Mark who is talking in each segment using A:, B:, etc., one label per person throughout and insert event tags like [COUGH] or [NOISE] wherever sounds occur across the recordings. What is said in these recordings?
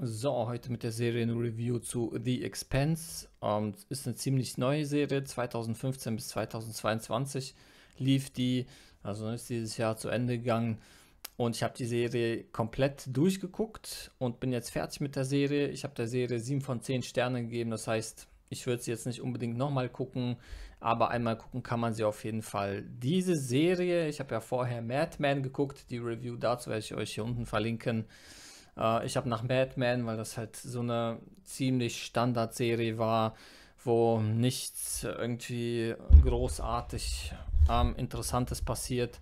A: So, heute mit der Serienreview zu The Expense. Ähm, ist eine ziemlich neue Serie, 2015 bis 2022 lief die, also ist dieses Jahr zu Ende gegangen. Und ich habe die Serie komplett durchgeguckt und bin jetzt fertig mit der Serie. Ich habe der Serie 7 von 10 Sterne gegeben, das heißt, ich würde sie jetzt nicht unbedingt nochmal gucken, aber einmal gucken kann man sie auf jeden Fall. Diese Serie, ich habe ja vorher Madman geguckt, die Review dazu werde ich euch hier unten verlinken. Äh, ich habe nach Batman, weil das halt so eine ziemlich Standardserie war, wo nichts irgendwie großartig ähm, Interessantes passiert,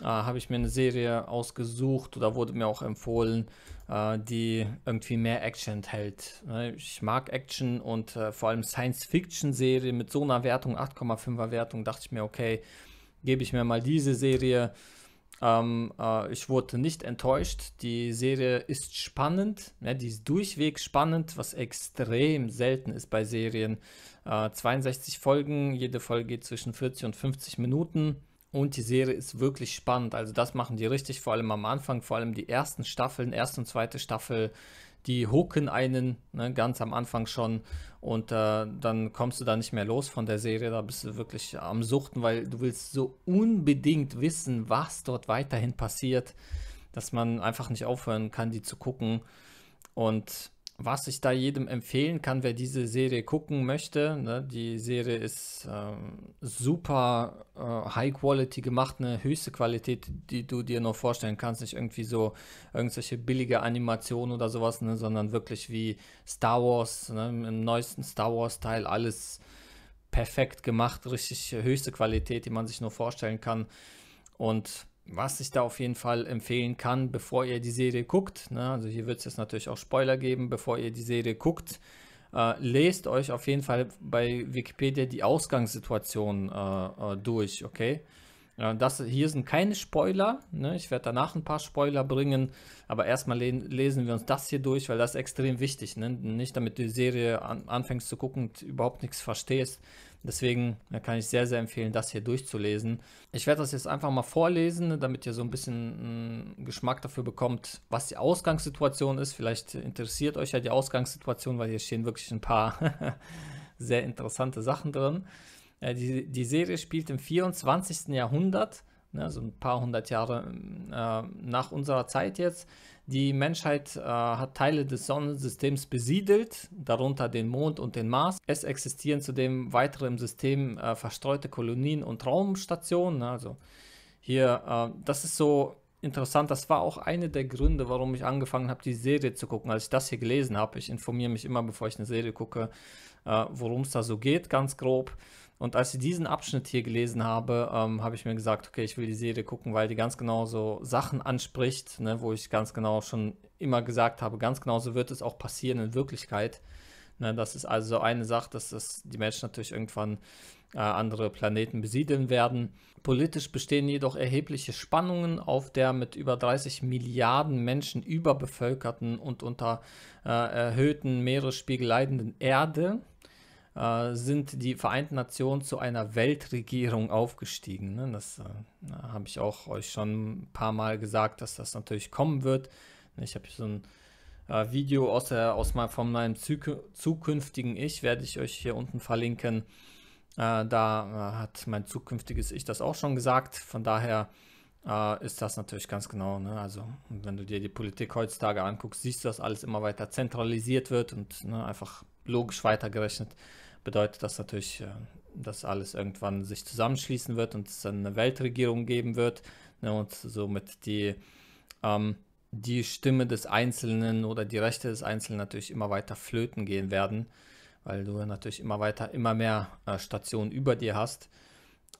A: äh, habe ich mir eine Serie ausgesucht oder wurde mir auch empfohlen, äh, die irgendwie mehr Action enthält. Ne, ich mag Action und äh, vor allem Science-Fiction-Serie mit so einer Wertung, 8,5er Wertung, dachte ich mir, okay, gebe ich mir mal diese Serie. Ähm, äh, ich wurde nicht enttäuscht. Die Serie ist spannend. Ja, die ist durchweg spannend, was extrem selten ist bei Serien. Äh, 62 Folgen, jede Folge geht zwischen 40 und 50 Minuten. Und die Serie ist wirklich spannend. Also das machen die richtig, vor allem am Anfang, vor allem die ersten Staffeln, erste und zweite Staffel die hooken einen ne, ganz am Anfang schon und äh, dann kommst du da nicht mehr los von der Serie, da bist du wirklich am Suchten, weil du willst so unbedingt wissen, was dort weiterhin passiert, dass man einfach nicht aufhören kann, die zu gucken und was ich da jedem empfehlen kann, wer diese Serie gucken möchte. Ne? Die Serie ist ähm, super äh, High Quality gemacht, eine höchste Qualität, die du dir noch vorstellen kannst. Nicht irgendwie so irgendwelche billige Animationen oder sowas, ne? sondern wirklich wie Star Wars, ne? im neuesten Star Wars Teil alles perfekt gemacht, richtig höchste Qualität, die man sich nur vorstellen kann. Und was ich da auf jeden Fall empfehlen kann, bevor ihr die Serie guckt, ne, also hier wird es jetzt natürlich auch Spoiler geben, bevor ihr die Serie guckt, äh, lest euch auf jeden Fall bei Wikipedia die Ausgangssituation äh, äh durch, okay? Äh, das, hier sind keine Spoiler. Ne? Ich werde danach ein paar Spoiler bringen. Aber erstmal le lesen wir uns das hier durch, weil das ist extrem wichtig. Ne? Nicht damit du die Serie an anfängst zu gucken und überhaupt nichts verstehst. Deswegen kann ich sehr, sehr empfehlen, das hier durchzulesen. Ich werde das jetzt einfach mal vorlesen, damit ihr so ein bisschen einen hm, Geschmack dafür bekommt, was die Ausgangssituation ist. Vielleicht interessiert euch ja die Ausgangssituation, weil hier stehen wirklich ein paar [LAUGHS] sehr interessante Sachen drin. Äh, die, die Serie spielt im 24. Jahrhundert ne, so ein paar hundert Jahre ähm, äh, nach unserer Zeit jetzt. Die Menschheit äh, hat Teile des Sonnensystems besiedelt, darunter den Mond und den Mars. Es existieren zudem weitere im System äh, verstreute Kolonien und Raumstationen. Ne, also hier, äh, das ist so interessant. Das war auch einer der Gründe, warum ich angefangen habe, die Serie zu gucken. Als ich das hier gelesen habe, ich informiere mich immer, bevor ich eine Serie gucke, äh, worum es da so geht, ganz grob. Und als ich diesen Abschnitt hier gelesen habe, ähm, habe ich mir gesagt, okay, ich will die Serie gucken, weil die ganz genau so Sachen anspricht, ne, wo ich ganz genau schon immer gesagt habe, ganz genau so wird es auch passieren in Wirklichkeit. Ne, das ist also eine Sache, dass das die Menschen natürlich irgendwann äh, andere Planeten besiedeln werden. Politisch bestehen jedoch erhebliche Spannungen auf der mit über 30 Milliarden Menschen überbevölkerten und unter äh, erhöhten Meeresspiegel leidenden Erde. Äh, sind die Vereinten Nationen zu einer Weltregierung aufgestiegen. Ne? Das äh, habe ich auch euch schon ein paar Mal gesagt, dass das natürlich kommen wird. Ne, ich habe so ein äh, Video aus, der, aus mein, von meinem zukünftigen Ich, werde ich euch hier unten verlinken. Äh, da äh, hat mein zukünftiges Ich das auch schon gesagt. Von daher ist das natürlich ganz genau. Ne? Also, wenn du dir die Politik heutzutage anguckst, siehst du, dass alles immer weiter zentralisiert wird und ne, einfach logisch weitergerechnet bedeutet das natürlich, äh, dass alles irgendwann sich zusammenschließen wird und es dann eine Weltregierung geben wird ne, und somit die, ähm, die Stimme des Einzelnen oder die Rechte des Einzelnen natürlich immer weiter flöten gehen werden, weil du natürlich immer weiter, immer mehr äh, Stationen über dir hast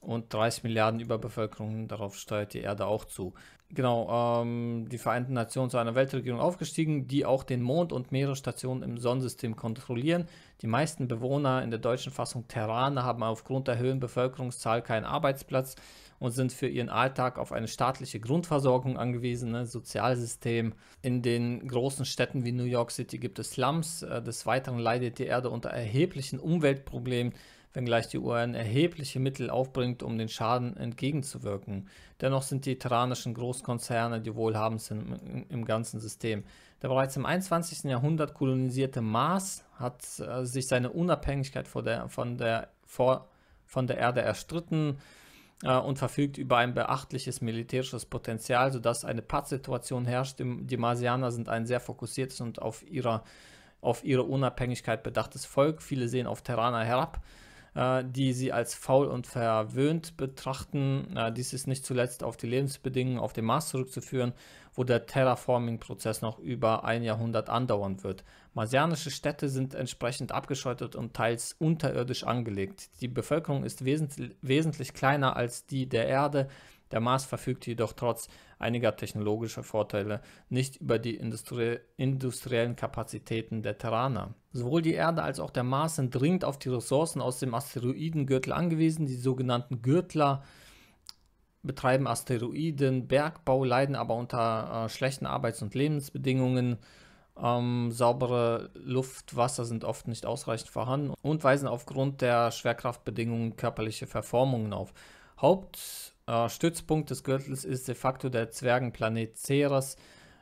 A: und 30 Milliarden Überbevölkerung, darauf steuert die Erde auch zu. Genau, ähm, die Vereinten Nationen zu einer Weltregierung aufgestiegen, die auch den Mond und mehrere Stationen im Sonnensystem kontrollieren. Die meisten Bewohner in der deutschen Fassung Terrane haben aufgrund der höheren Bevölkerungszahl keinen Arbeitsplatz und sind für ihren Alltag auf eine staatliche Grundversorgung angewiesen, ein ne, Sozialsystem. In den großen Städten wie New York City gibt es Slums. Äh, des Weiteren leidet die Erde unter erheblichen Umweltproblemen wenngleich die UN erhebliche Mittel aufbringt, um den Schaden entgegenzuwirken. Dennoch sind die iranischen Großkonzerne die wohlhabendsten im, im ganzen System. Der bereits im 21. Jahrhundert kolonisierte Mars hat äh, sich seine Unabhängigkeit der, von, der, vor, von der Erde erstritten äh, und verfügt über ein beachtliches militärisches Potenzial, sodass eine Pattsituation herrscht. Die Marsianer sind ein sehr fokussiertes und auf ihrer auf ihre Unabhängigkeit bedachtes Volk. Viele sehen auf Terraner herab äh, die sie als faul und verwöhnt betrachten. Äh, dies ist nicht zuletzt auf die Lebensbedingungen auf dem Mars zurückzuführen, wo der Terraforming-Prozess noch über ein Jahrhundert andauern wird. Marsianische Städte sind entsprechend abgeschottet und teils unterirdisch angelegt. Die Bevölkerung ist wesentlich kleiner als die der Erde, der Mars verfügt jedoch trotz einiger technologischer Vorteile nicht über die Industrie industriellen Kapazitäten der Terraner. Sowohl die Erde als auch der Mars sind dringend auf die Ressourcen aus dem Asteroidengürtel angewiesen, die sogenannten Gürtler betreiben Asteroiden, Bergbau, leiden aber unter äh, schlechten Arbeits- und Lebensbedingungen. Ähm, saubere Luft, Wasser sind oft nicht ausreichend vorhanden und weisen aufgrund der Schwerkraftbedingungen körperliche Verformungen auf. Haupt äh, Stützpunkt des Gürtels ist de facto der Zwergenplanet Ceres.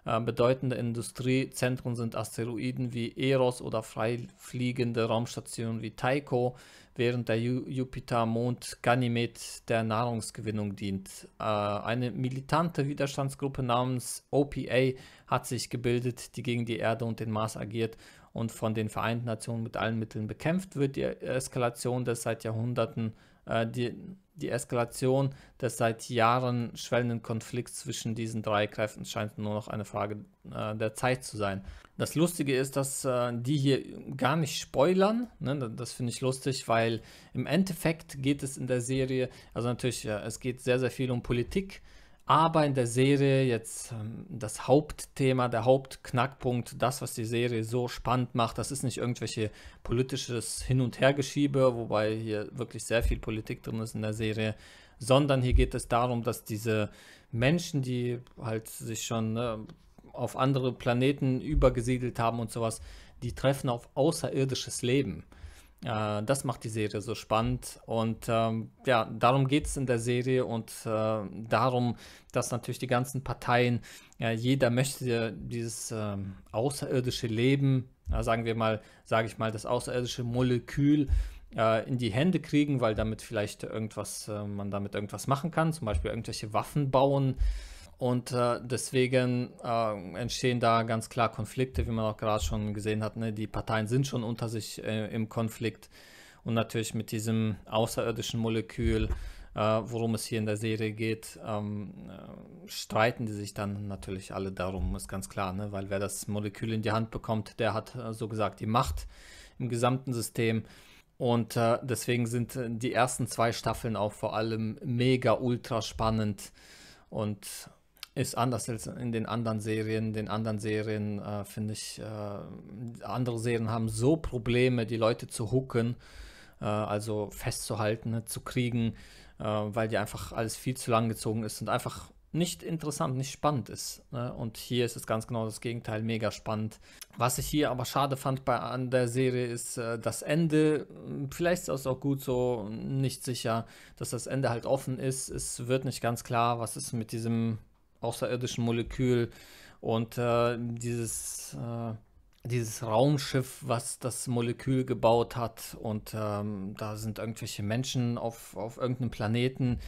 A: Äh, bedeutende Industriezentren sind Asteroiden wie Eros oder freifliegende Raumstationen wie Tycho, während der Jupiter-Mond Ganymed der Nahrungsgewinnung dient. Äh, eine militante Widerstandsgruppe namens OPA hat sich gebildet, die gegen die Erde und den Mars agiert und von den Vereinten Nationen mit allen Mitteln bekämpft wird. Die Eskalation des seit Jahrhunderten äh, äh, die, die Eskalation des seit Jahren schwellenden Konflikts zwischen diesen drei Kräften scheint nur noch eine Frage äh, der Zeit zu sein. Das Lustige ist, dass äh, die hier gar nicht spoilern. Ne? Das finde ich lustig, weil im Endeffekt geht es in der Serie, also natürlich, ja, äh, es geht sehr, sehr viel um Politik. Aber in der Serie jetzt ähm, das Hauptthema, der Hauptknackpunkt, das, was die Serie so spannend macht, das ist nicht irgendwelche politisches Hin- und Hergeschiebe, wobei hier wirklich sehr viel Politik drin ist in der Serie, sondern hier geht es darum, dass diese Menschen, die halt sich schon ne, auf andere Planeten übergesiedelt haben und sowas, die treffen auf außerirdisches Leben. Äh, das macht die Serie so spannend. Und ähm, ja, darum geht es in der Serie und äh, darum, dass natürlich die ganzen Parteien, ja, jeder möchte dieses ähm, außerirdische Leben, äh, sagen wir mal, sage ich mal, das außerirdische Molekül äh, in die Hände kriegen, weil damit vielleicht irgendwas, äh, man damit irgendwas machen kann, zum Beispiel irgendwelche Waffen bauen und äh, deswegen äh, entstehen da ganz klar Konflikte, wie man auch gerade schon gesehen hat. Ne? Die Parteien sind schon unter sich äh, im Konflikt. Und natürlich mit diesem außerirdischen Molekül, äh, worum es hier in der Serie geht, ähm, äh, streiten die sich dann natürlich alle darum, ist ganz klar. Ne? Weil wer das Molekül in die Hand bekommt, der hat äh, so gesagt die Macht im gesamten System. Und deswegen sind die ersten zwei Staffeln auch vor allem mega ultra spannend. Und ist anders als in den anderen Serien. Den anderen Serien äh, finde ich, äh, andere Serien haben so Probleme, die Leute zu hooken, äh, also festzuhalten, ne, zu kriegen, äh, weil die einfach alles viel zu lang gezogen ist und einfach nicht interessant, nicht spannend ist. Ne? Und hier ist es ganz genau das Gegenteil, mega spannend. Was ich hier aber schade fand bei an der Serie ist äh, das Ende. Vielleicht ist es auch gut so, nicht sicher, dass das Ende halt offen ist. Es wird nicht ganz klar, was ist mit diesem außerirdischen Molekül und äh, dieses, äh, dieses Raumschiff, was das Molekül gebaut hat. Und ähm, da sind irgendwelche Menschen auf, auf irgendeinem Planeten,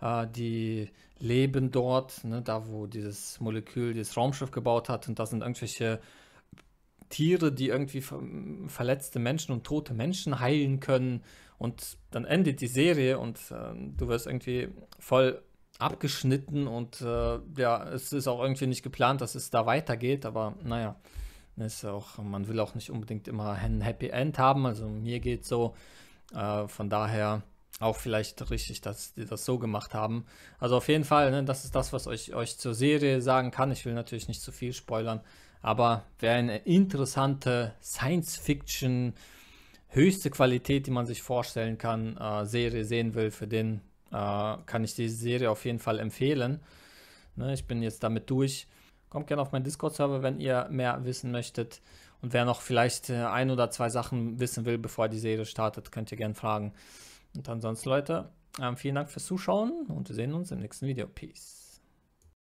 A: äh, die leben dort, ne, da wo dieses Molekül dieses Raumschiff gebaut hat. Und da sind irgendwelche Tiere, die irgendwie ver verletzte Menschen und tote Menschen heilen können. Und dann endet die Serie und ähm, du wirst irgendwie voll abgeschnitten und äh, ja, es ist auch irgendwie nicht geplant, dass es da weitergeht, aber naja, ist auch, man will auch nicht unbedingt immer ein Happy End haben. Also mir geht so. Äh, von daher auch vielleicht richtig, dass die das so gemacht haben. Also auf jeden Fall, ne, das ist das, was ich euch zur Serie sagen kann. Ich will natürlich nicht zu viel spoilern, aber wäre eine interessante Science-Fiction höchste Qualität, die man sich vorstellen kann, äh, Serie sehen will, für den äh, kann ich die Serie auf jeden Fall empfehlen. Ne, ich bin jetzt damit durch. Kommt gerne auf meinen Discord-Server, wenn ihr mehr wissen möchtet. Und wer noch vielleicht äh, ein oder zwei Sachen wissen will, bevor die Serie startet, könnt ihr gerne fragen. Und ansonsten, Leute, ähm, vielen Dank fürs Zuschauen und wir sehen uns im nächsten Video. Peace.